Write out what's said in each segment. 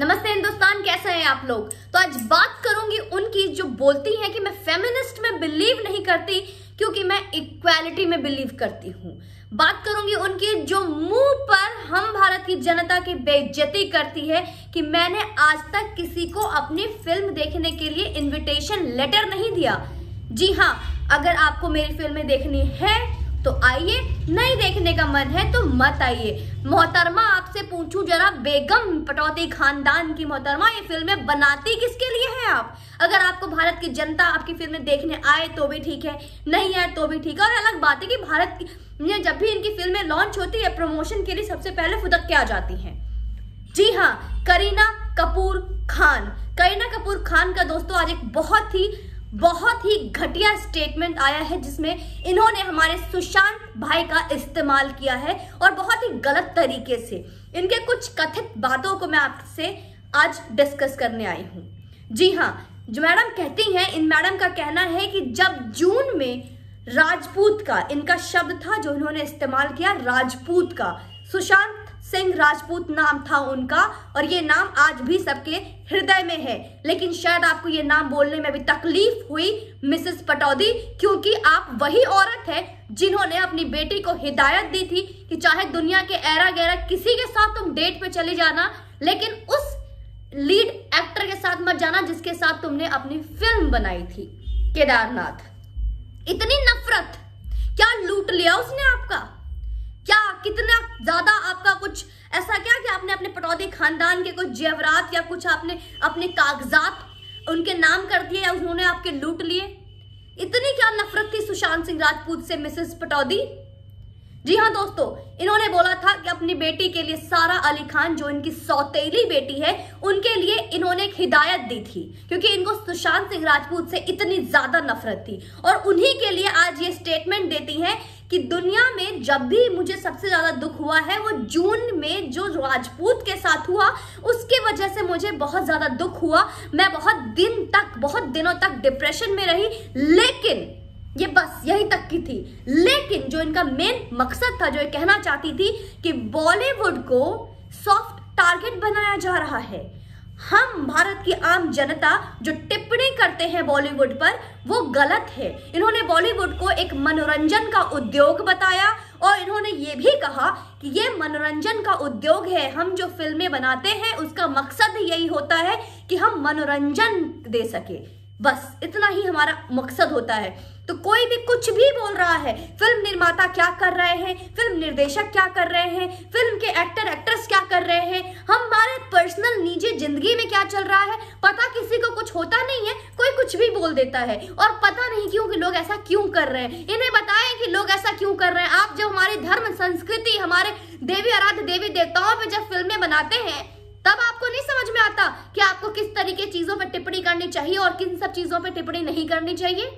नमस्ते हिंदुस्तान कैसे हैं आप लोग तो आज बात करूंगी उनकी जो बोलती हैं कि मैं फेमिनिस्ट में बिलीव नहीं करती क्योंकि मैं इक्वालिटी में बिलीव करती हूँ बात करूंगी उनकी जो मुंह पर हम भारत की जनता की बेइज्जती करती है कि मैंने आज तक किसी को अपनी फिल्म देखने के लिए इन्विटेशन लेटर नहीं दिया जी हाँ अगर आपको मेरी फिल्में देखनी है तो आइए नहीं देखने का मन है तो मत आइए मोहतरमा आपसे पूछूं जरा बेगम पटौती खानदान की मोहतरमा ये फिल्में बनाती किसके लिए है आप अगर आपको भारत की जनता आपकी फिल्में देखने आए तो भी ठीक है नहीं आए तो भी ठीक है और अलग बात है कि भारत की जब भी इनकी फिल्में लॉन्च होती है प्रमोशन के लिए सबसे पहले फुदक के आ जाती है जी हाँ करीना कपूर खान करीना कपूर खान का दोस्तों आज एक बहुत ही बहुत ही घटिया स्टेटमेंट आया है जिसमें इन्होंने हमारे सुशांत भाई का इस्तेमाल किया है और बहुत ही गलत तरीके से इनके कुछ कथित बातों को मैं आपसे आज डिस्कस करने आई हूं जी हाँ जो मैडम कहती हैं इन मैडम का कहना है कि जब जून में राजपूत का इनका शब्द था जो इन्होंने इस्तेमाल किया राजपूत का सुशांत सिंह राजपूत नाम था उनका और ये नाम आज भी सबके हृदय में है लेकिन शायद आपको ये नाम बोलने में भी तकलीफ हुई मिसेस पटौदी क्योंकि आप वही औरत है जिन्होंने अपनी बेटी को हिदायत दी थी कि चाहे दुनिया के ऐरा गैरा किसी के साथ तुम डेट पे चले जाना लेकिन उस लीड एक्टर के साथ मत जाना जिसके साथ तुमने अपनी फिल्म बनाई थी केदारनाथ इतनी नफरत क्या लूट लिया उसने आपका कितना ज्यादा आपका कुछ ऐसा क्या कि आपने अपने पटौदी खानदान के कुछ जेवरात या कुछ आपने अपने कागजात उनके नाम कर दिए या उन्होंने आपके लूट लिए इतनी क्या नफरत थी सुशांत सिंह राजपूत से मिसेस पटौदी जी हाँ दोस्तों इन्होंने बोला था कि अपनी बेटी के लिए सारा अली खान जो इनकी सौतेली बेटी है उनके लिए इन्होंने एक हिदायत दी थी क्योंकि इनको सुशांत सिंह राजपूत से इतनी ज्यादा नफरत थी और उन्हीं के लिए आज ये स्टेटमेंट देती हैं कि दुनिया में जब भी मुझे सबसे ज़्यादा दुख हुआ है वो जून में जो राजपूत के साथ हुआ उसके वजह से मुझे बहुत ज़्यादा दुख हुआ मैं बहुत दिन तक बहुत दिनों तक डिप्रेशन में रही लेकिन ये बस यही तक की थी लेकिन जो इनका मेन मकसद था जो ये कहना चाहती थी कि बॉलीवुड को सॉफ्ट टारगेट बनाया जा रहा है हम भारत की आम जनता जो टिप्पणी करते हैं बॉलीवुड पर वो गलत है इन्होंने बॉलीवुड को एक मनोरंजन का उद्योग बताया और इन्होंने ये भी कहा कि ये मनोरंजन का उद्योग है हम जो फिल्में बनाते हैं उसका मकसद यही होता है कि हम मनोरंजन दे सके बस इतना ही हमारा मकसद होता है तो कोई भी कुछ भी बोल रहा है फिल्म निर्माता क्या कर रहे हैं फिल्म निर्देशक क्या कर रहे हैं फिल्म के एक्टर एक्ट्रेस क्या कर रहे हैं हमारे पर्सनल निजी जिंदगी में क्या चल रहा है पता किसी को कुछ होता नहीं है कोई कुछ भी बोल देता है और पता नहीं क्यों कि लोग ऐसा क्यों कर रहे हैं इन्हें बताएं कि लोग ऐसा क्यों कर रहे हैं आप जब हमारी धर्म संस्कृति हमारे देवी आराध्य देवी देवताओं पर जब फिल्में बनाते हैं तब आप में आता कि आपको किस तरीके चीजों पर टिप्पणी करनी चाहिए और किन सब चीजों पर टिप्पणी नहीं करनी चाहिए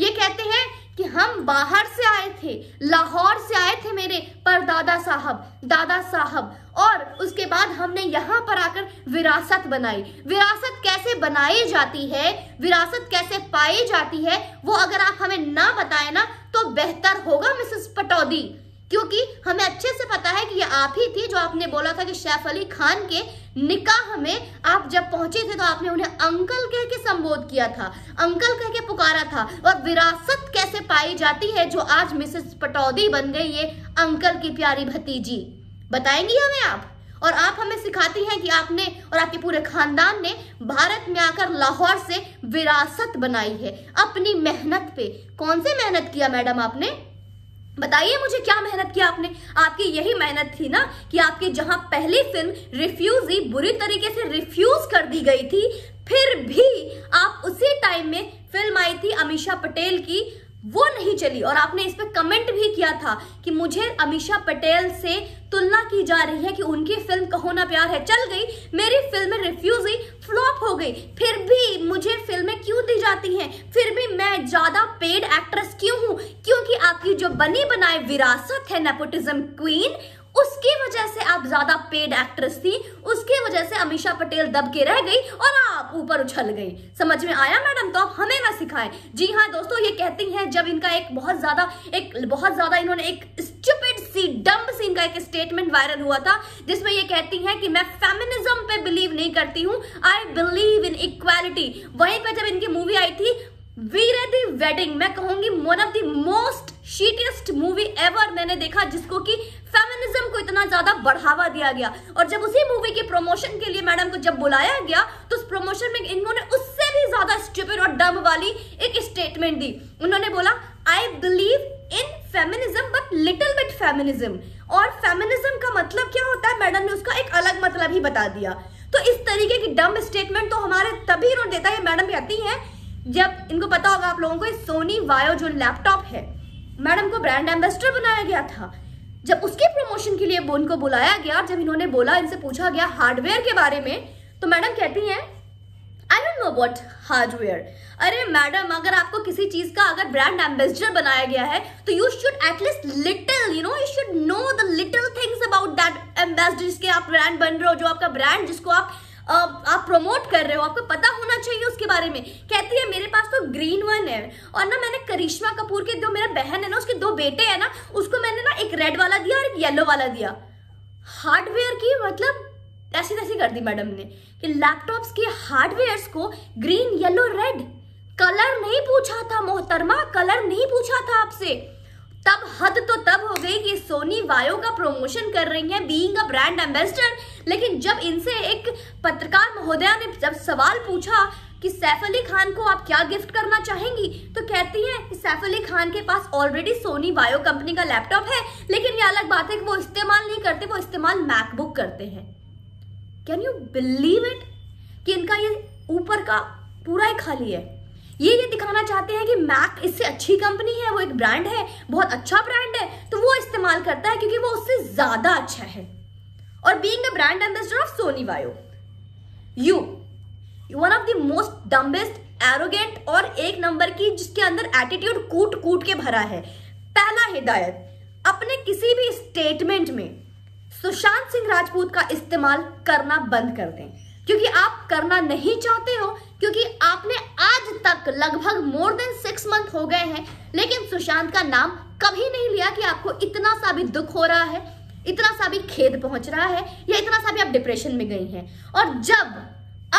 ये कहते हैं कि हम बाहर से आए थे लाहौर से आए थे मेरे पर दादा साहब दादा साहब और उसके बाद हमने यहाँ पर आकर विरासत बनाई विरासत कैसे बनाई जाती है विरासत कैसे पाई जाती है वो अगर आप हमें ना बताए ना तो बेहतर होगा मिसेस पटौदी क्योंकि हमें अच्छे से पता है कि ये आप ही थी जो आपने बोला था कि शेफ अली खान के निकाह में आप जब पहुंचे थे तो आपने उन्हें अंकल कह के संबोध किया था अंकल कह के पुकारा था और विरासत कैसे पाई जाती है जो आज मिसेस पटौदी बन गई ये अंकल की प्यारी भतीजी बताएंगी हमें आप और आप हमें सिखाती हैं कि आपने और आपके पूरे खानदान ने भारत में आकर लाहौर से विरासत बनाई है अपनी मेहनत पे कौन से मेहनत किया मैडम आपने बताइए मुझे क्या मेहनत की आपने आपकी यही मेहनत थी ना कि आपकी जहां पहली फिल्म ही बुरी तरीके से रिफ्यूज कर दी गई थी फिर भी आप उसी टाइम में फिल्म आई थी अमीशा पटेल की वो नहीं चली और आपने इस पर कमेंट भी किया था कि मुझे अमीशा पटेल से तुलना की जा रही है कि उनकी फिल्म कहो ना प्यार है चल गई मेरी फिल्म रिफ्यूज हुई फ्लॉप हो गई फिर भी मुझे फिल्में क्यों दी जाती हैं फिर भी मैं ज्यादा पेड एक्ट्रेस क्यों हूँ आपकी जो बनी बनाई विरासत है नेपोटिज्म क्वीन उसकी वजह से आप ज्यादा पेड एक्ट्रेस थी उसकी वजह से अमीशा पटेल दब के रह गई और आप ऊपर उछल गई समझ में आया मैडम तो आप हमें ना सिखाएं जी हाँ दोस्तों ये कहती हैं जब इनका एक बहुत ज्यादा एक बहुत ज्यादा इन्होंने एक स्टूपिड सी डम्ब सी इनका एक स्टेटमेंट वायरल हुआ था जिसमें ये कहती हैं कि मैं फेमिनिज्म पे बिलीव नहीं करती हूँ आई बिलीव इन इक्वालिटी वहीं पर जब इनकी मूवी आई थी वीर दी वेडिंग मैं कहूंगी one of the most shittiest movie ever मैंने देखा जिसको कि फेमिनिज्म को इतना ज्यादा बढ़ावा दिया गया और जब उसी मूवी के प्रमोशन के लिए मैडम को जब बुलाया गया तो उस प्रमोशन में इन्होंने उससे भी ज्यादा स्टूपिड और डब वाली एक स्टेटमेंट दी उन्होंने बोला I believe in feminism but little bit feminism और फेमिनिज्म का मतलब क्या होता है मैडम ने उसका एक अलग मतलब ही बता दिया तो इस तरीके की डम स्टेटमेंट तो हमारे तभी इन्होंने देता है मैडम कहती हैं जब इनको पता होगा आप लोगों को सोनी वायो जो लैपटॉप है मैडम को ब्रांड एम्बेसडर बनाया गया था जब उसके प्रमोशन के लिए बोन को बुलाया गया जब इन्होंने बोला इनसे पूछा गया हार्डवेयर के बारे में तो मैडम कहती हैं I don't know about hardware अरे मैडम अगर आपको किसी चीज का अगर ब्रांड एम्बेसडर बनाया गया है तो you should at least little you know you should know the little things about that ambassador जिसके आप ब्रांड बन रहे हो जो आपका ब्रांड जिसको आप आप प्रमोट कर रहे हो आपको पता होना चाहिए उसके बारे में कहती है मेरे पास तो ग्रीन वन है और ना मैंने करिश्मा कपूर के जो मेरा बहन है ना उसके दो बेटे हैं ना उसको मैंने ना एक रेड वाला दिया और एक येलो वाला दिया हार्डवेयर की मतलब ऐसी तैसी कर दी मैडम ने कि लैपटॉप्स के हार्डवेयर को ग्रीन येलो रेड कलर नहीं पूछा था मोहतरमा कलर नहीं पूछा था आपसे तब हद तो तब हो गई कि सोनी वायो का प्रमोशन कर रही है बीइंग अ ब्रांड एम्बेसडर लेकिन जब इनसे एक पत्रकार महोदया ने जब सवाल पूछा कि सैफ अली खान को आप क्या गिफ्ट करना चाहेंगी तो कहती हैं कि सैफ अली खान के पास ऑलरेडी सोनी वायो कंपनी का लैपटॉप है लेकिन ये अलग बात है कि वो इस्तेमाल नहीं करते वो इस्तेमाल मैकबुक करते हैं कैन यू बिलीव इट कि इनका ये ऊपर का पूरा ही खाली है ये ये दिखाना चाहते हैं कि मैक इससे अच्छी कंपनी है वो एक ब्रांड है बहुत अच्छा ब्रांड है तो वो इस्तेमाल करता है क्योंकि वो उससे ज्यादा अच्छा है और being a brand ambassador of Sony Vaio you one of the most dumbest arrogant और एक नंबर की जिसके अंदर एटीट्यूड कूट कूट के भरा है पहला हिदायत अपने किसी भी स्टेटमेंट में सुशांत सिंह राजपूत का इस्तेमाल करना बंद कर दें क्योंकि आप करना नहीं चाहते हो क्योंकि आपने आज तक लगभग मोर देन सिक्स मंथ हो गए हैं लेकिन सुशांत का नाम कभी नहीं लिया कि आपको इतना सा भी दुख हो रहा है इतना सा भी खेद पहुंच रहा है या इतना सा भी आप डिप्रेशन में गई हैं और जब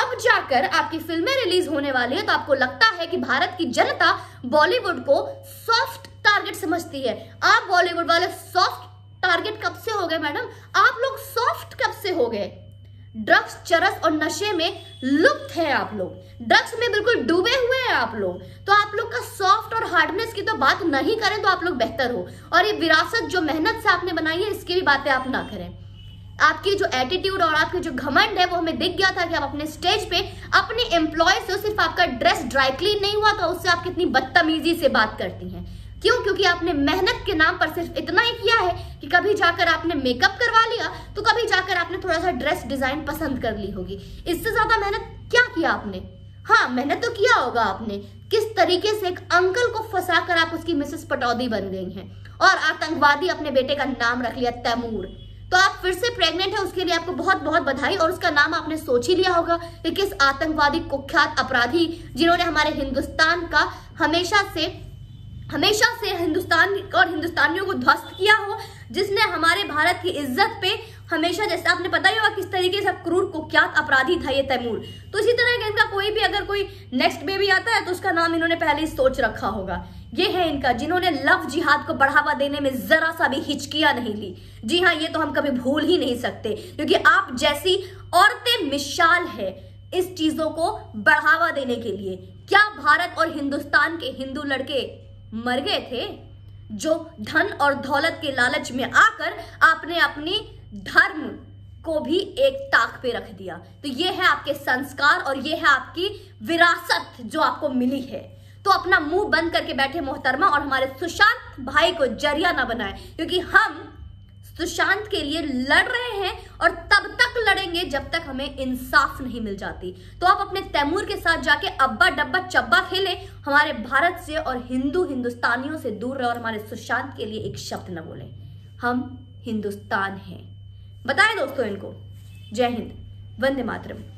अब जाकर आपकी फिल्में रिलीज होने वाली है तो आपको लगता है कि भारत की जनता बॉलीवुड को सॉफ्ट टारगेट समझती है आप बॉलीवुड वाले सॉफ्ट टारगेट कब से हो गए मैडम आप लोग सॉफ्ट कब से हो गए ड्रग्स चरस और नशे में लुप्त है आप लोग ड्रग्स में बिल्कुल डूबे हुए हैं आप लोग तो आप लोग का सॉफ्ट और हार्डनेस की तो बात नहीं करें तो आप लोग बेहतर हो और ये विरासत जो मेहनत से आपने बनाई है इसकी भी बातें आप ना करें आपकी जो एटीट्यूड और आपके जो घमंड है वो हमें दिख गया था कि आप अपने स्टेज पे अपने एम्प्लॉय से सिर्फ आपका ड्रेस ड्राई क्लीन नहीं हुआ था तो उससे आप कितनी बदतमीजी से बात करती हैं क्यों क्योंकि आपने मेहनत के नाम पर सिर्फ इतना ही किया है कि कभी जाकर आपने मेकअप करवा लिया तो कभी जाकर आपने थोड़ा सा ड्रेस डिजाइन पसंद कर ली होगी इससे ज्यादा मेहनत क्या किया आपने हाँ मेहनत तो किया होगा आपने किस तरीके से एक अंकल को फंसा कर आप उसकी मिसेस पटौदी बन गई हैं और आतंकवादी अपने बेटे का नाम रख लिया तैमूर तो आप फिर से प्रेग्नेंट है उसके लिए आपको बहुत बहुत बधाई और उसका नाम आपने सोच ही लिया होगा कि किस आतंकवादी कुख्यात अपराधी जिन्होंने हमारे हिंदुस्तान का हमेशा से हमेशा से हिंदुस्तान और हिंदुस्तानियों को ध्वस्त किया हो जिसने हमारे भारत की इज्जत पे हमेशा जैसे आपने पता ही होगा किस तरीके से क्रूर कुख्यात अपराधी था ये तैमूर तो इसी तरह का इनका कोई भी अगर कोई नेक्स्ट बेबी आता है तो उसका नाम इन्होंने पहले ही सोच रखा होगा ये है इनका जिन्होंने लव जिहाद को बढ़ावा देने में जरा सा भी हिचकिया नहीं ली जी हाँ ये तो हम कभी भूल ही नहीं सकते क्योंकि आप जैसी औरतें मिशाल है इस चीजों को बढ़ावा देने के लिए क्या भारत और हिंदुस्तान के हिंदू लड़के मर गए थे जो धन और दौलत के लालच में आकर आपने अपनी धर्म को भी एक ताक पे रख दिया तो ये है आपके संस्कार और ये है आपकी विरासत जो आपको मिली है तो अपना मुंह बंद करके बैठे मोहतरमा और हमारे सुशांत भाई को जरिया ना बनाए क्योंकि हम सुशांत के लिए लड़ रहे हैं और तब तक लड़ेंगे जब तक हमें इंसाफ नहीं मिल जाती तो आप अपने तैमूर के साथ जाके अब्बा डब्बा चब्बा खेले हमारे भारत से और हिंदू हिंदुस्तानियों से दूर रहे और हमारे सुशांत के लिए एक शब्द न बोले हम हिंदुस्तान हैं बताएं दोस्तों इनको जय हिंद वंदे मातरम